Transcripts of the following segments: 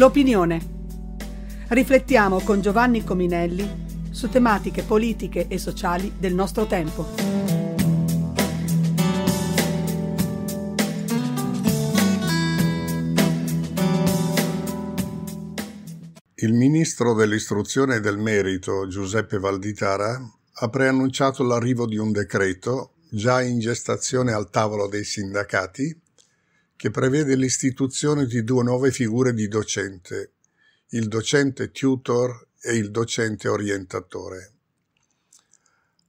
L'opinione. Riflettiamo con Giovanni Cominelli su tematiche politiche e sociali del nostro tempo. Il ministro dell'istruzione e del merito, Giuseppe Valditara, ha preannunciato l'arrivo di un decreto, già in gestazione al tavolo dei sindacati, che prevede l'istituzione di due nuove figure di docente, il docente tutor e il docente orientatore.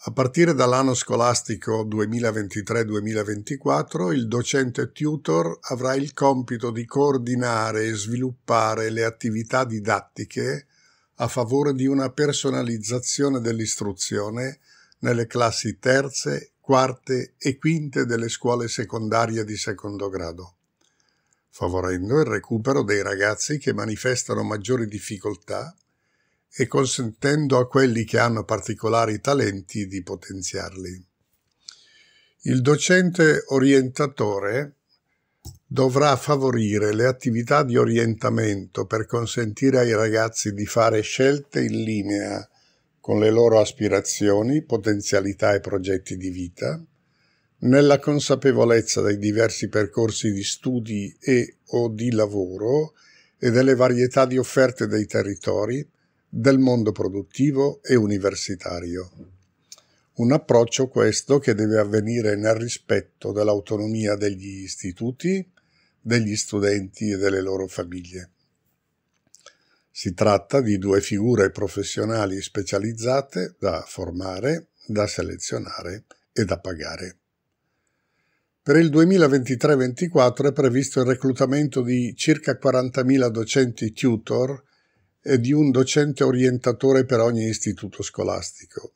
A partire dall'anno scolastico 2023-2024 il docente tutor avrà il compito di coordinare e sviluppare le attività didattiche a favore di una personalizzazione dell'istruzione nelle classi terze, quarte e quinte delle scuole secondarie di secondo grado favorendo il recupero dei ragazzi che manifestano maggiori difficoltà e consentendo a quelli che hanno particolari talenti di potenziarli. Il docente orientatore dovrà favorire le attività di orientamento per consentire ai ragazzi di fare scelte in linea con le loro aspirazioni, potenzialità e progetti di vita, nella consapevolezza dei diversi percorsi di studi e o di lavoro e delle varietà di offerte dei territori, del mondo produttivo e universitario. Un approccio questo che deve avvenire nel rispetto dell'autonomia degli istituti, degli studenti e delle loro famiglie. Si tratta di due figure professionali specializzate da formare, da selezionare e da pagare. Per il 2023 2024 è previsto il reclutamento di circa 40.000 docenti tutor e di un docente orientatore per ogni istituto scolastico,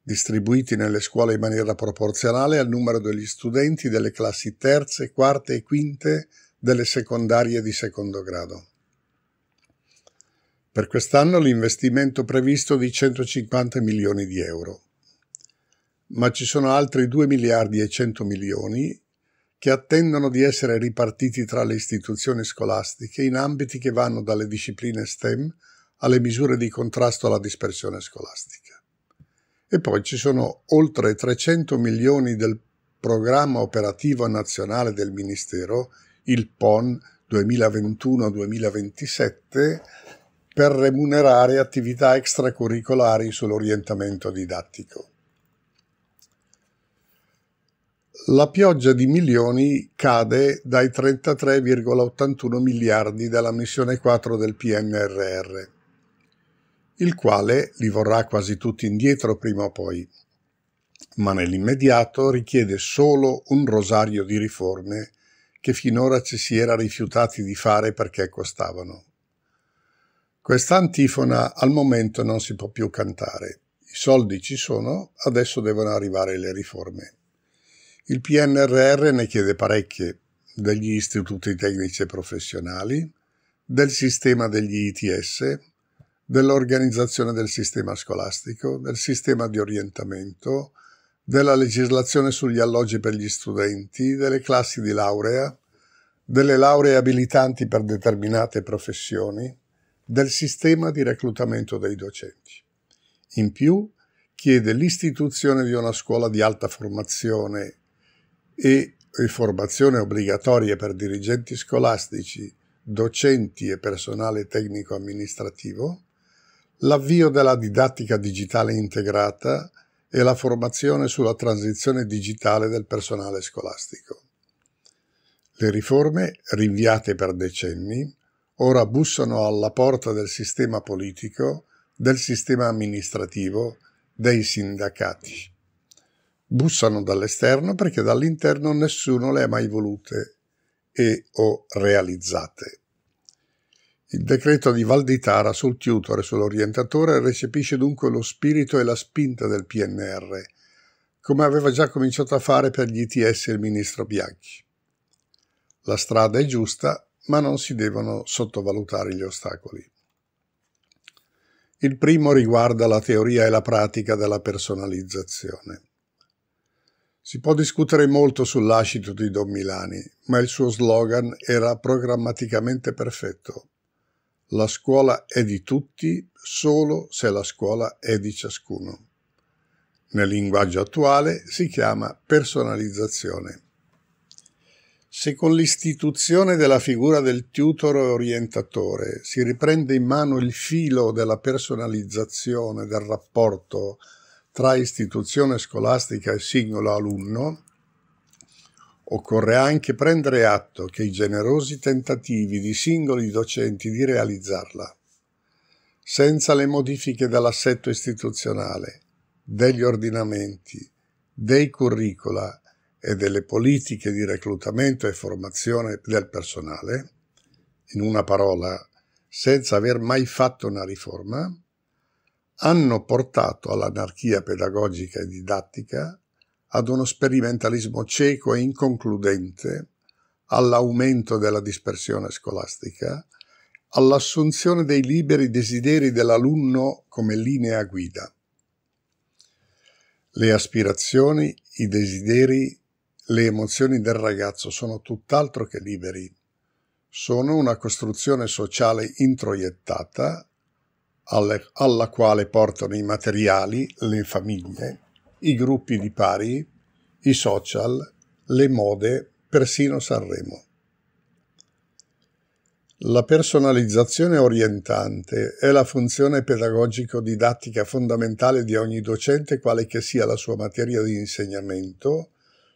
distribuiti nelle scuole in maniera proporzionale al numero degli studenti delle classi terze, quarte e quinte delle secondarie di secondo grado. Per quest'anno l'investimento previsto è di 150 milioni di euro ma ci sono altri 2 miliardi e 100 milioni che attendono di essere ripartiti tra le istituzioni scolastiche in ambiti che vanno dalle discipline STEM alle misure di contrasto alla dispersione scolastica. E poi ci sono oltre 300 milioni del programma operativo nazionale del Ministero, il PON 2021-2027, per remunerare attività extracurricolari sull'orientamento didattico. La pioggia di milioni cade dai 33,81 miliardi della missione 4 del PNRR, il quale li vorrà quasi tutti indietro prima o poi, ma nell'immediato richiede solo un rosario di riforme che finora ci si era rifiutati di fare perché costavano. Questa antifona al momento non si può più cantare. I soldi ci sono, adesso devono arrivare le riforme. Il PNRR ne chiede parecchie, dagli istituti tecnici e professionali, del sistema degli ITS, dell'organizzazione del sistema scolastico, del sistema di orientamento, della legislazione sugli alloggi per gli studenti, delle classi di laurea, delle lauree abilitanti per determinate professioni, del sistema di reclutamento dei docenti. In più, chiede l'istituzione di una scuola di alta formazione e riformazione obbligatoria per dirigenti scolastici, docenti e personale tecnico-amministrativo, l'avvio della didattica digitale integrata e la formazione sulla transizione digitale del personale scolastico. Le riforme, rinviate per decenni, ora bussano alla porta del sistema politico, del sistema amministrativo, dei sindacati. Bussano dall'esterno perché dall'interno nessuno le ha mai volute e o realizzate. Il decreto di Valditara sul tutor e sull'orientatore recepisce dunque lo spirito e la spinta del PNR, come aveva già cominciato a fare per gli ITS il ministro Bianchi. La strada è giusta, ma non si devono sottovalutare gli ostacoli. Il primo riguarda la teoria e la pratica della personalizzazione. Si può discutere molto sull'ascito di Don Milani, ma il suo slogan era programmaticamente perfetto. La scuola è di tutti solo se la scuola è di ciascuno. Nel linguaggio attuale si chiama personalizzazione. Se con l'istituzione della figura del tutor orientatore si riprende in mano il filo della personalizzazione del rapporto tra istituzione scolastica e singolo alunno, occorre anche prendere atto che i generosi tentativi di singoli docenti di realizzarla, senza le modifiche dell'assetto istituzionale, degli ordinamenti, dei curricula e delle politiche di reclutamento e formazione del personale, in una parola, senza aver mai fatto una riforma, hanno portato all'anarchia pedagogica e didattica, ad uno sperimentalismo cieco e inconcludente, all'aumento della dispersione scolastica, all'assunzione dei liberi desideri dell'alunno come linea guida. Le aspirazioni, i desideri, le emozioni del ragazzo sono tutt'altro che liberi, sono una costruzione sociale introiettata alla quale portano i materiali, le famiglie, i gruppi di pari, i social, le mode, persino Sanremo. La personalizzazione orientante è la funzione pedagogico-didattica fondamentale di ogni docente, quale che sia la sua materia di insegnamento,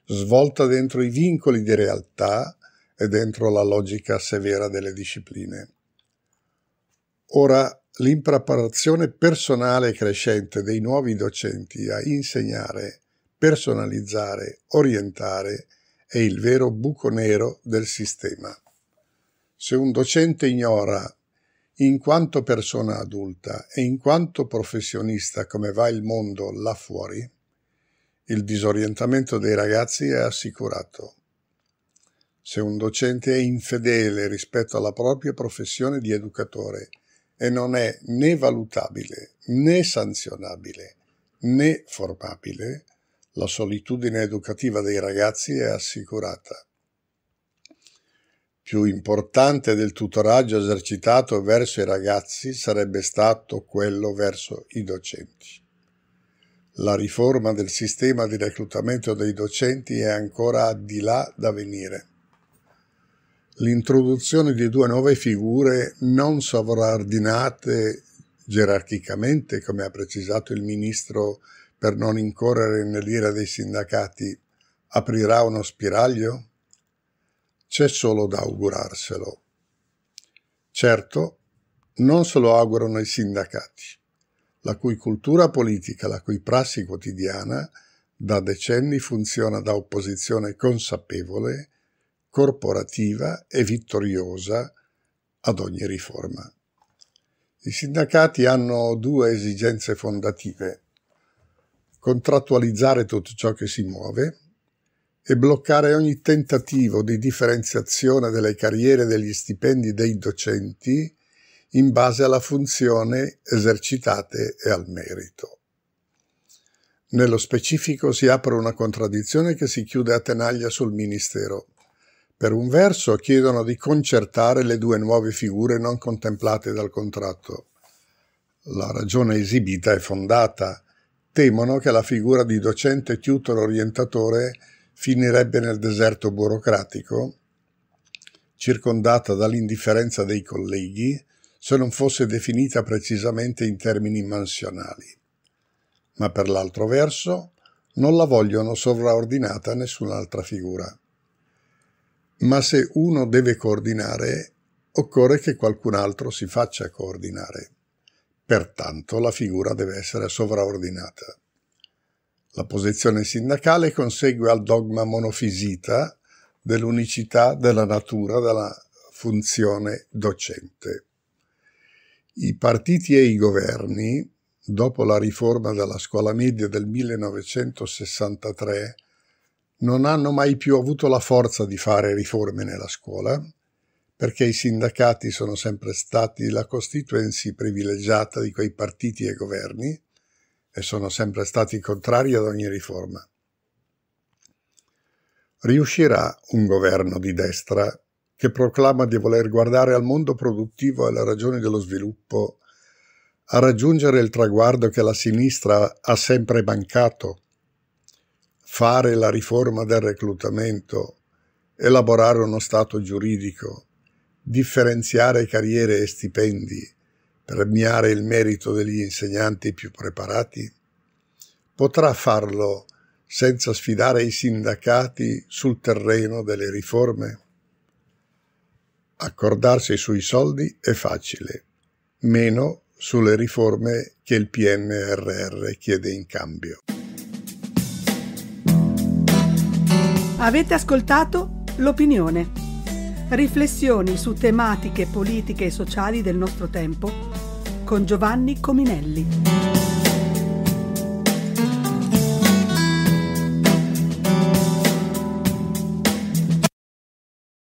svolta dentro i vincoli di realtà e dentro la logica severa delle discipline. Ora l'impreparazione personale crescente dei nuovi docenti a insegnare, personalizzare, orientare è il vero buco nero del sistema. Se un docente ignora in quanto persona adulta e in quanto professionista come va il mondo là fuori, il disorientamento dei ragazzi è assicurato. Se un docente è infedele rispetto alla propria professione di educatore e non è né valutabile né sanzionabile né formabile, la solitudine educativa dei ragazzi è assicurata. Più importante del tutoraggio esercitato verso i ragazzi sarebbe stato quello verso i docenti. La riforma del sistema di reclutamento dei docenti è ancora di là da venire l'introduzione di due nuove figure non sovraordinate gerarchicamente, come ha precisato il ministro per non incorrere nell'ira dei sindacati, aprirà uno spiraglio? C'è solo da augurarselo. Certo, non se lo augurano i sindacati, la cui cultura politica, la cui prassi quotidiana da decenni funziona da opposizione consapevole corporativa e vittoriosa ad ogni riforma. I sindacati hanno due esigenze fondative, contrattualizzare tutto ciò che si muove e bloccare ogni tentativo di differenziazione delle carriere e degli stipendi dei docenti in base alla funzione esercitate e al merito. Nello specifico si apre una contraddizione che si chiude a tenaglia sul Ministero. Per un verso chiedono di concertare le due nuove figure non contemplate dal contratto. La ragione esibita è fondata. Temono che la figura di docente tutor orientatore finirebbe nel deserto burocratico, circondata dall'indifferenza dei colleghi, se non fosse definita precisamente in termini mansionali. Ma per l'altro verso non la vogliono sovraordinata a nessun'altra figura ma se uno deve coordinare, occorre che qualcun altro si faccia coordinare. Pertanto la figura deve essere sovraordinata. La posizione sindacale consegue al dogma monofisita dell'unicità della natura della funzione docente. I partiti e i governi, dopo la riforma della scuola media del 1963, non hanno mai più avuto la forza di fare riforme nella scuola, perché i sindacati sono sempre stati la costituency privilegiata di quei partiti e governi e sono sempre stati contrari ad ogni riforma. Riuscirà un governo di destra che proclama di voler guardare al mondo produttivo e alle ragioni dello sviluppo a raggiungere il traguardo che la sinistra ha sempre mancato? fare la riforma del reclutamento, elaborare uno stato giuridico, differenziare carriere e stipendi, premiare il merito degli insegnanti più preparati? Potrà farlo senza sfidare i sindacati sul terreno delle riforme? Accordarsi sui soldi è facile, meno sulle riforme che il PNRR chiede in cambio. Avete ascoltato L'Opinione. Riflessioni su tematiche politiche e sociali del nostro tempo con Giovanni Cominelli.